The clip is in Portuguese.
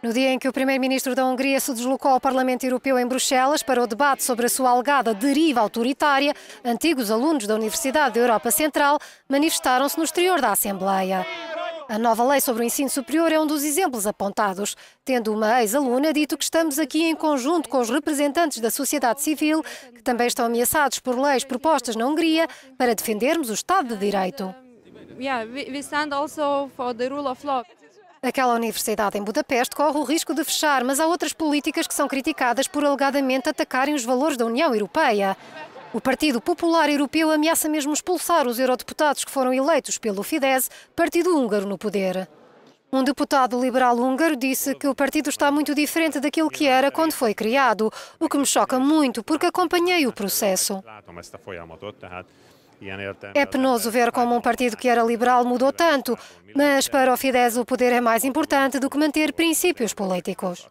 No dia em que o primeiro-ministro da Hungria se deslocou ao Parlamento Europeu em Bruxelas para o debate sobre a sua alegada deriva autoritária, antigos alunos da Universidade da Europa Central manifestaram-se no exterior da Assembleia. A nova lei sobre o ensino superior é um dos exemplos apontados, tendo uma ex-aluna dito que estamos aqui em conjunto com os representantes da sociedade civil, que também estão ameaçados por leis propostas na Hungria, para defendermos o Estado de Direito. Aquela universidade em Budapeste corre o risco de fechar, mas há outras políticas que são criticadas por alegadamente atacarem os valores da União Europeia. O Partido Popular Europeu ameaça mesmo expulsar os eurodeputados que foram eleitos pelo Fidesz, partido húngaro no poder. Um deputado liberal húngaro disse que o partido está muito diferente daquilo que era quando foi criado, o que me choca muito porque acompanhei o processo. É penoso ver como um partido que era liberal mudou tanto, mas para o Fidesz o poder é mais importante do que manter princípios políticos.